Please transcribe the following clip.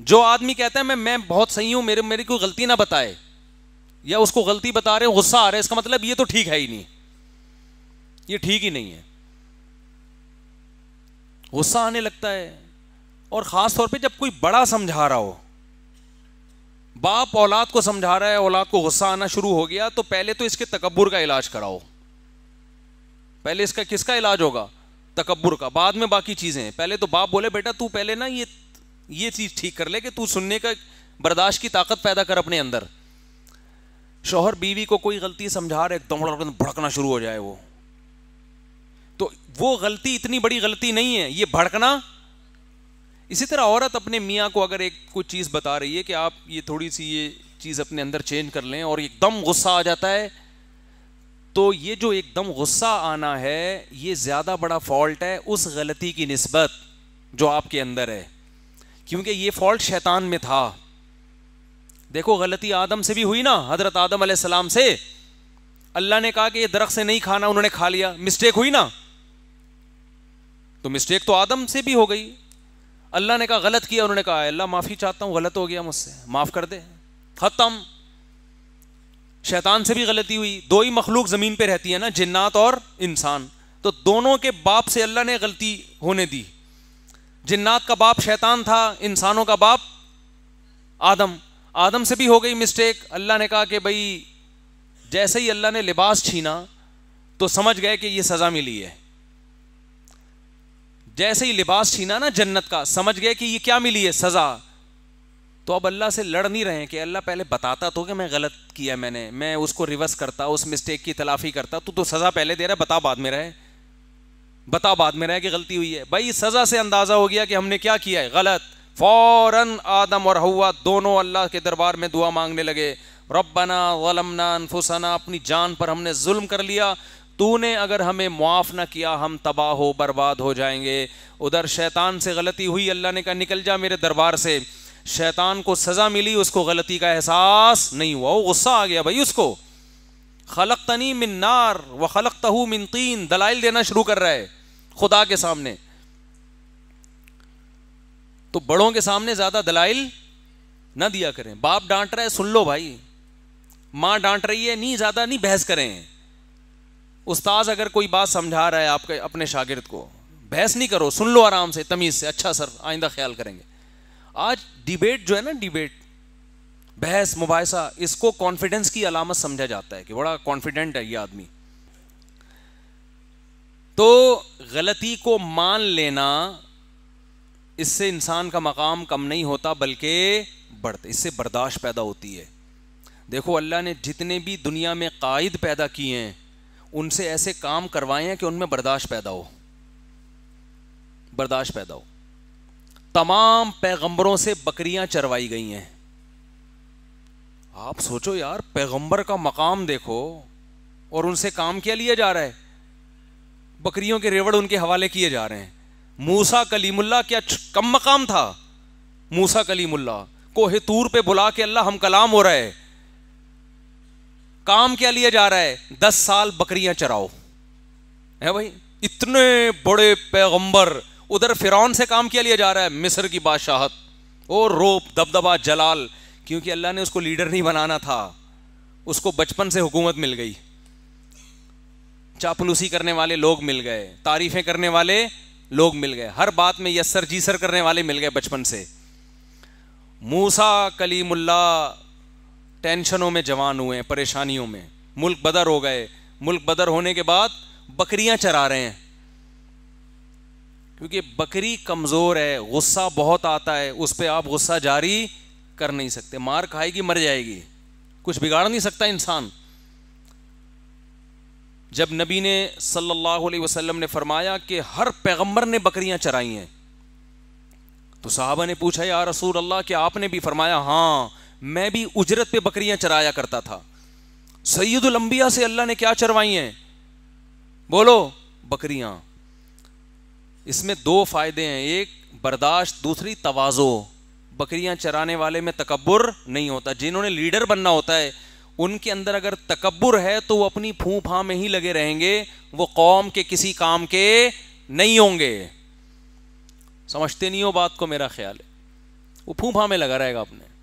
जो आदमी कहता है मैं मैं बहुत सही हूं मेरे मेरी कोई गलती ना बताए या उसको गलती बता रहे हो गुस्सा आ रहा है इसका मतलब ये तो ठीक है ही नहीं ये ठीक ही नहीं है गुस्सा आने लगता है और ख़ास तौर पे जब कोई बड़ा समझा रहा हो बाप औलाद को समझा रहा है औलाद को गुस्सा आना शुरू हो गया तो पहले तो इसके तकबर का इलाज कराओ पहले इसका किसका इलाज होगा तकबर का बाद में बाकी चीज़ें पहले तो बाप बोले बेटा तू पहले ना ये ये चीज़ ठीक कर ले कि तू सुनने का बर्दाश्त की ताकत पैदा कर अपने अंदर शोहर बीवी को कोई गलती समझा रहे एकदम भड़कना शुरू हो जाए वो तो वो गलती इतनी बड़ी गलती नहीं है ये भड़कना इसी तरह औरत अपने मियाँ को अगर एक कोई चीज़ बता रही है कि आप ये थोड़ी सी ये चीज़ अपने अंदर चेंज कर लें और एकदम गुस्सा आ जाता है तो ये जो एकदम गुस्सा आना है ये ज़्यादा बड़ा फॉल्ट है उस गलती की नस्बत जो आपके अंदर है क्योंकि ये फॉल्ट शैतान में था देखो गलती आदम से भी हुई ना हजरत आदम सलाम से अल्लाह ने कहा कि ये दरख्त से नहीं खाना उन्होंने खा लिया मिस्टेक हुई ना तो मिस्टेक तो आदम से भी हो गई अल्लाह ने कहा गलत किया उन्होंने कहा अल्लाह माफ़ी चाहता हूँ गलत हो गया मुझसे माफ़ कर दे ख़त्म शैतान से भी गलती हुई दो ही मखलूक ज़मीन पर रहती है ना जिन्नात और इंसान तो दोनों के बाप से अल्लाह ने गलती होने दी जिन्नात का बाप शैतान था इंसानों का बाप आदम आदम से भी हो गई मिस्टेक अल्लाह ने कहा कि भाई जैसे ही अल्लाह ने लिबास छीना तो समझ गए कि ये सज़ा मिली है जैसे ही लिबास छीना ना जन्नत का समझ गए कि ये क्या मिली है सज़ा तो अब अल्लाह से लड़ नहीं रहे हैं कि अल्लाह पहले बताता तो कि मैं गलत किया मैंने मैं उसको रिवर्स करता उस मिस्टेक की तलाफ़ी करता तो तो सज़ा पहले दे रहा है बता बाद में रहे बता बाद में रह के गलती हुई है भाई सज़ा से अंदाज़ा हो गया कि हमने क्या किया है गलत फ़ौर आदम और हवा दोनों अल्लाह के दरबार में दुआ मांगने लगे रबना वलमना अनफुसना अपनी जान पर हमने जुल्म कर लिया तूने अगर हमें मुआफ़ ना किया हम तबाह हो बर्बाद हो जाएंगे उधर शैतान से गलती हुई अल्लाह ने कहा निकल जा मेरे दरबार से शैतान को सज़ा मिली उसको गलती का एहसास नहीं हुआ वो गुस्सा आ गया भाई उसको खलक तनी मिन नार व खलक तहू मिन तीन दलाइल देना शुरू कर रहा है खुदा के सामने तो बड़ों के सामने ज्यादा दलाइल ना दिया करें बाप डांट रहा है सुन लो भाई माँ डांट रही है नहीं ज्यादा नहीं बहस करें उस्ताज अगर कोई बात समझा रहा है आपके अपने शागिर्द को बहस नहीं करो सुन लो आराम से तमीज से अच्छा सर आइंदा ख्याल करेंगे आज डिबेट जो है ना डिबेट बहस मुबासा इसको कॉन्फिडेंस की अलामत समझा जाता है कि बड़ा कॉन्फिडेंट है ये आदमी तो गलती को मान लेना इससे इंसान का मकाम कम नहीं होता बल्कि बढ़ता इससे बर्दाश्त पैदा होती है देखो अल्लाह ने जितने भी दुनिया में कायद पैदा किए हैं उनसे ऐसे काम करवाए हैं कि उनमें बर्दाश्त पैदा हो बर्दाश्त पैदा हो तमाम पैगंबरों से बकरियां चरवाई गई हैं आप सोचो यार पैगंबर का मकाम देखो और उनसे काम क्या लिया जा रहा है बकरियों के रेवड़ उनके हवाले किए जा रहे हैं मूसा कलीमुल्ला क्या कम मकाम था मूसा कलीमुल्ला कोहे तूर पे बुला के अल्लाह हम कलाम हो रहा है काम क्या लिया जा रहा है दस साल बकरियां चराओ है भाई इतने बड़े पैगंबर उधर फिरौन से काम क्या लिया जा रहा है मिस्र की बादशाहत और रोप दबदबा जलाल क्योंकि अल्लाह ने उसको लीडर नहीं बनाना था उसको बचपन से हुकूमत मिल गई चापलूसी करने वाले लोग मिल गए तारीफें करने वाले लोग मिल गए हर बात में यस सर जी सर करने वाले मिल गए बचपन से मूसा कलीमुल्ला टेंशनों में जवान हुए परेशानियों में मुल्क बदर हो गए मुल्क बदर होने के बाद बकरियां चरा रहे हैं क्योंकि बकरी कमज़ोर है गुस्सा बहुत आता है उस पर आप गुस्सा जारी कर नहीं सकते मार खाएगी मर जाएगी कुछ बिगाड़ नहीं सकता इंसान जब नबी ने सल्लल्लाहु अलैहि वसल्लम ने फरमाया कि हर पैगंबर ने बकरियां चराई हैं तो साहबा ने पूछा या रसूल अल्लाह कि आपने भी फरमाया हाँ मैं भी उजरत पे बकरियां चराया करता था सैदुलंबिया से अल्लाह ने क्या चरवाई हैं बोलो बकरियां इसमें दो फायदे हैं एक बर्दाश्त दूसरी तवाज़ो बकरियां चराने वाले में तकबर नहीं होता जिन्होंने लीडर बनना होता है उनके अंदर अगर तकबर है तो वो अपनी फूफा में ही लगे रहेंगे वो कौम के किसी काम के नहीं होंगे समझते नहीं हो बात को मेरा ख्याल है वो फूफा में लगा रहेगा अपने